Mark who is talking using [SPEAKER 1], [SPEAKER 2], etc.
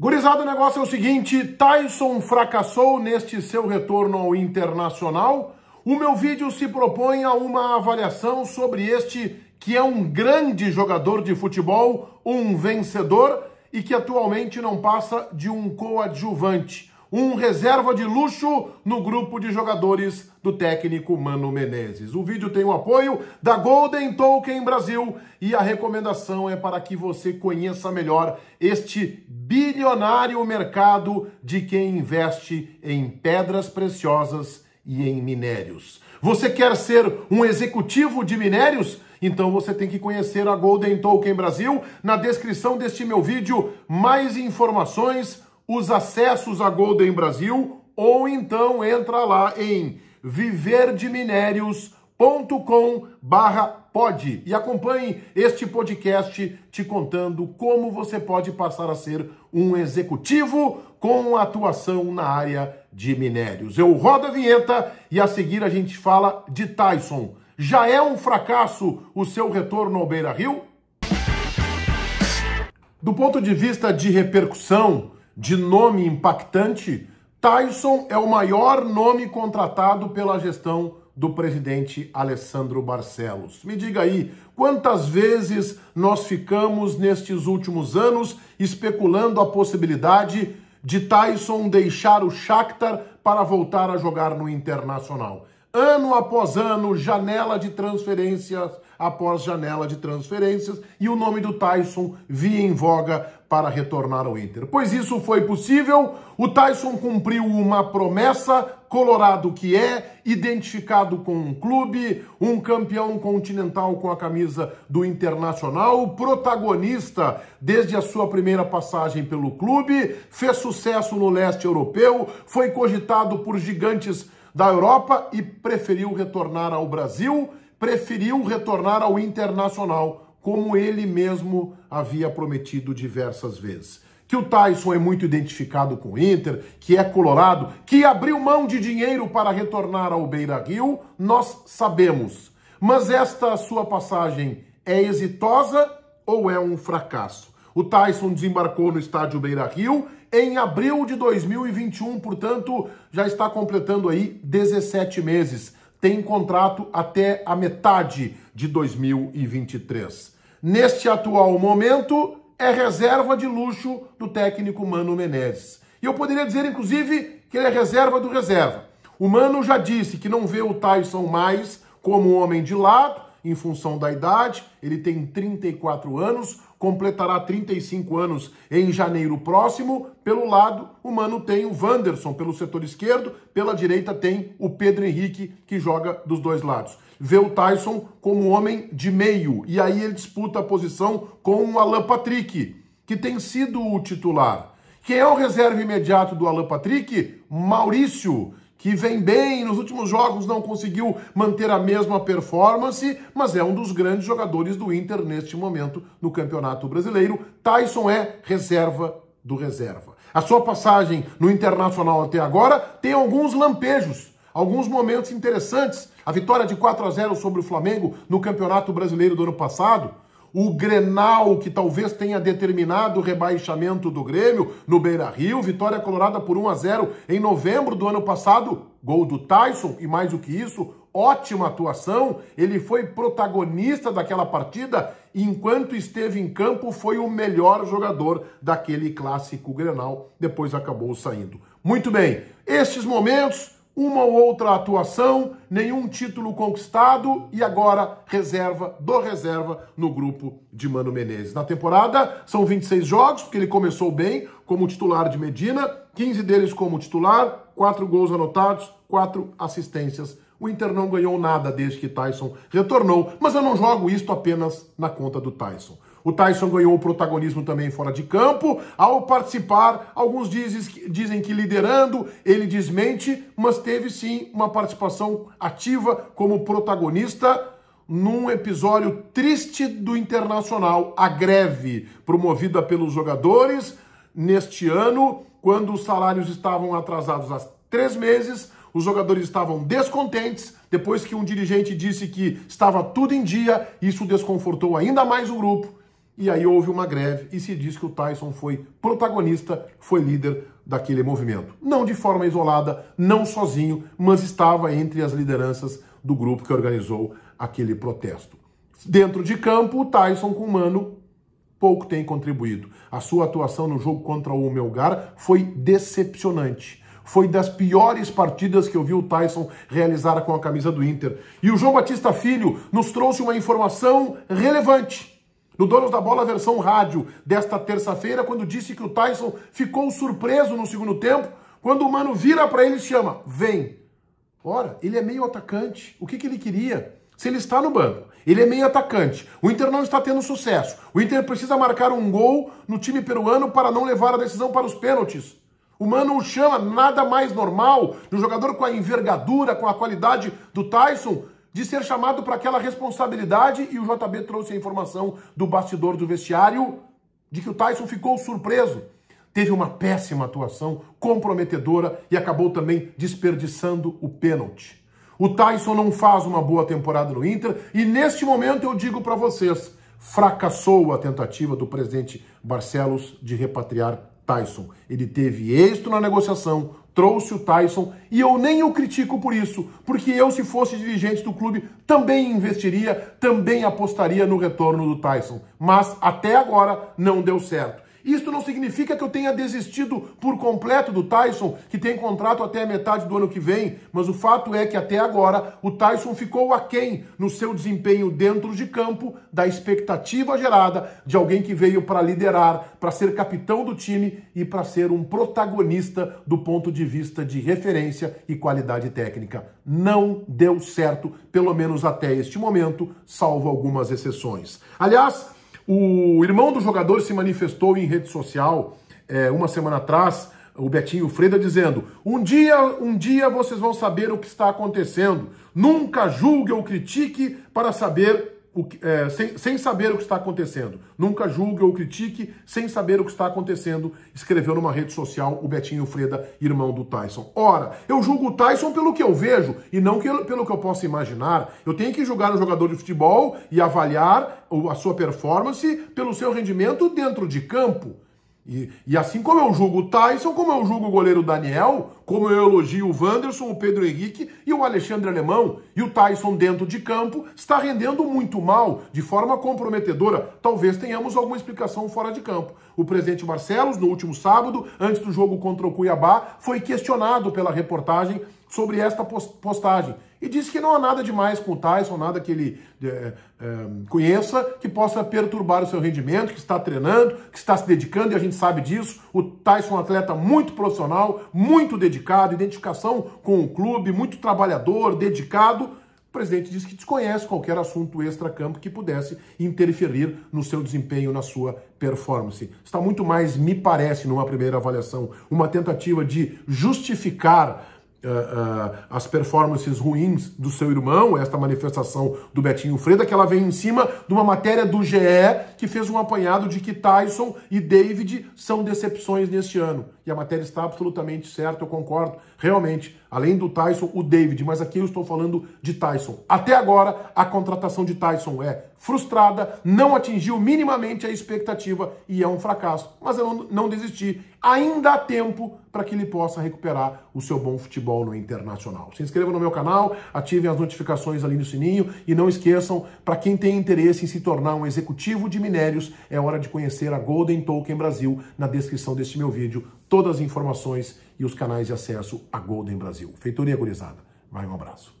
[SPEAKER 1] Gurizada, o negócio é o seguinte, Tyson fracassou neste seu retorno ao Internacional. O meu vídeo se propõe a uma avaliação sobre este que é um grande jogador de futebol, um vencedor e que atualmente não passa de um coadjuvante um reserva de luxo no grupo de jogadores do técnico Mano Menezes. O vídeo tem o apoio da Golden Token Brasil e a recomendação é para que você conheça melhor este bilionário mercado de quem investe em pedras preciosas e em minérios. Você quer ser um executivo de minérios? Então você tem que conhecer a Golden Token Brasil. Na descrição deste meu vídeo, mais informações os acessos a Golden Brasil ou então entra lá em viverdeminérios.com barra pode e acompanhe este podcast te contando como você pode passar a ser um executivo com atuação na área de minérios. Eu rodo a vinheta e a seguir a gente fala de Tyson. Já é um fracasso o seu retorno ao Beira Rio? Do ponto de vista de repercussão, de nome impactante, Tyson é o maior nome contratado pela gestão do presidente Alessandro Barcelos. Me diga aí, quantas vezes nós ficamos nestes últimos anos especulando a possibilidade de Tyson deixar o Shakhtar para voltar a jogar no Internacional? ano após ano, janela de transferências após janela de transferências, e o nome do Tyson via em voga para retornar ao Inter. Pois isso foi possível, o Tyson cumpriu uma promessa, colorado que é, identificado com um clube, um campeão continental com a camisa do Internacional, protagonista desde a sua primeira passagem pelo clube, fez sucesso no leste europeu, foi cogitado por gigantes da Europa e preferiu retornar ao Brasil, preferiu retornar ao internacional, como ele mesmo havia prometido diversas vezes. Que o Tyson é muito identificado com o Inter, que é colorado, que abriu mão de dinheiro para retornar ao Beira Rio, nós sabemos. Mas esta sua passagem é exitosa ou é um fracasso? O Tyson desembarcou no estádio Beira Rio em abril de 2021, portanto, já está completando aí 17 meses. Tem contrato até a metade de 2023. Neste atual momento, é reserva de luxo do técnico Mano Menezes. E eu poderia dizer, inclusive, que ele é reserva do reserva. O Mano já disse que não vê o Tyson mais como um homem de lado, em função da idade, ele tem 34 anos, completará 35 anos em janeiro próximo. Pelo lado humano tem o Wanderson pelo setor esquerdo, pela direita tem o Pedro Henrique, que joga dos dois lados. Vê o Tyson como homem de meio, e aí ele disputa a posição com o Alan Patrick, que tem sido o titular. Quem é o reserva imediato do Alan Patrick? Maurício, que vem bem, nos últimos jogos não conseguiu manter a mesma performance, mas é um dos grandes jogadores do Inter neste momento no Campeonato Brasileiro. Tyson é reserva do reserva. A sua passagem no Internacional até agora tem alguns lampejos, alguns momentos interessantes. A vitória de 4 a 0 sobre o Flamengo no Campeonato Brasileiro do ano passado, o Grenal, que talvez tenha determinado o rebaixamento do Grêmio no Beira-Rio, vitória colorada por 1 a 0 em novembro do ano passado, gol do Tyson e mais do que isso, ótima atuação, ele foi protagonista daquela partida, enquanto esteve em campo foi o melhor jogador daquele clássico Grenal, depois acabou saindo. Muito bem, estes momentos uma ou outra atuação, nenhum título conquistado e agora reserva do reserva no grupo de Mano Menezes. Na temporada são 26 jogos, porque ele começou bem como titular de Medina, 15 deles como titular, 4 gols anotados, 4 assistências. O Inter não ganhou nada desde que Tyson retornou, mas eu não jogo isto apenas na conta do Tyson. O Tyson ganhou o protagonismo também fora de campo. Ao participar, alguns dizem, dizem que liderando, ele desmente, mas teve sim uma participação ativa como protagonista num episódio triste do Internacional, a greve promovida pelos jogadores neste ano, quando os salários estavam atrasados há três meses, os jogadores estavam descontentes, depois que um dirigente disse que estava tudo em dia, isso desconfortou ainda mais o grupo. E aí houve uma greve e se diz que o Tyson foi protagonista, foi líder daquele movimento. Não de forma isolada, não sozinho, mas estava entre as lideranças do grupo que organizou aquele protesto. Dentro de campo, o Tyson com o Mano pouco tem contribuído. A sua atuação no jogo contra o Melgar foi decepcionante. Foi das piores partidas que eu vi o Tyson realizar com a camisa do Inter. E o João Batista Filho nos trouxe uma informação relevante no Donos da Bola versão rádio desta terça-feira, quando disse que o Tyson ficou surpreso no segundo tempo, quando o Mano vira para ele e chama, vem. Ora, ele é meio atacante, o que, que ele queria? Se ele está no banco, ele é meio atacante, o Inter não está tendo sucesso, o Inter precisa marcar um gol no time peruano para não levar a decisão para os pênaltis. O Mano o chama, nada mais normal de um jogador com a envergadura, com a qualidade do Tyson, de ser chamado para aquela responsabilidade e o JB trouxe a informação do bastidor do vestiário de que o Tyson ficou surpreso. Teve uma péssima atuação, comprometedora e acabou também desperdiçando o pênalti. O Tyson não faz uma boa temporada no Inter e neste momento eu digo para vocês, fracassou a tentativa do presidente Barcelos de repatriar Tyson. Ele teve êxito na negociação, trouxe o Tyson e eu nem o critico por isso, porque eu, se fosse dirigente do clube, também investiria, também apostaria no retorno do Tyson. Mas até agora não deu certo. Isso não significa que eu tenha desistido por completo do Tyson, que tem contrato até a metade do ano que vem, mas o fato é que até agora o Tyson ficou aquém no seu desempenho dentro de campo da expectativa gerada de alguém que veio para liderar, para ser capitão do time e para ser um protagonista do ponto de vista de referência e qualidade técnica. Não deu certo, pelo menos até este momento, salvo algumas exceções. Aliás, o irmão do jogador se manifestou em rede social é, uma semana atrás, o Betinho Freda, dizendo: Um dia, um dia vocês vão saber o que está acontecendo. Nunca julgue ou critique para saber o, é, sem, sem saber o que está acontecendo. Nunca julgue ou critique sem saber o que está acontecendo, escreveu numa rede social o Betinho Freda, irmão do Tyson. Ora, eu julgo o Tyson pelo que eu vejo e não pelo que eu posso imaginar. Eu tenho que julgar um jogador de futebol e avaliar a sua performance pelo seu rendimento dentro de campo. E, e, assim como eu julgo o Tyson, como eu julgo o goleiro Daniel, como eu elogio o Wanderson, o Pedro Henrique e o Alexandre Alemão, e o Tyson dentro de campo está rendendo muito mal, de forma comprometedora. Talvez tenhamos alguma explicação fora de campo. O presidente Marcelos, no último sábado, antes do jogo contra o Cuiabá, foi questionado pela reportagem sobre esta postagem. E disse que não há nada demais com o Tyson, nada que ele é, é, conheça que possa perturbar o seu rendimento, que está treinando, que está se dedicando, e a gente sabe disso. O Tyson é um atleta muito profissional, muito dedicado, identificação com o clube, muito trabalhador, dedicado. O presidente disse que desconhece qualquer assunto extra-campo que pudesse interferir no seu desempenho, na sua performance. Está muito mais, me parece, numa primeira avaliação, uma tentativa de justificar uh, uh, as performances ruins do seu irmão, esta manifestação do Betinho Freda, que ela vem em cima de uma matéria do GE que fez um apanhado de que Tyson e David são decepções neste ano. E a matéria está absolutamente certa, eu concordo. Realmente, além do Tyson, o David, mas aqui eu estou falando de Tyson. Até agora, a contratação de Tyson é frustrada, não atingiu minimamente a expectativa e é um fracasso. Mas eu não, desisti. Ainda há tempo para que ele possa recuperar o seu bom futebol no internacional. Se inscreva no meu canal, ativem as notificações ali no sininho e não esqueçam, para quem tem interesse em se tornar um executivo de minérios, é hora de conhecer a Golden Token Brasil na descrição deste meu vídeo. Todas as informações e os canais de acesso a Golden Brasil. Feitoria Gurizada. Vai um abraço.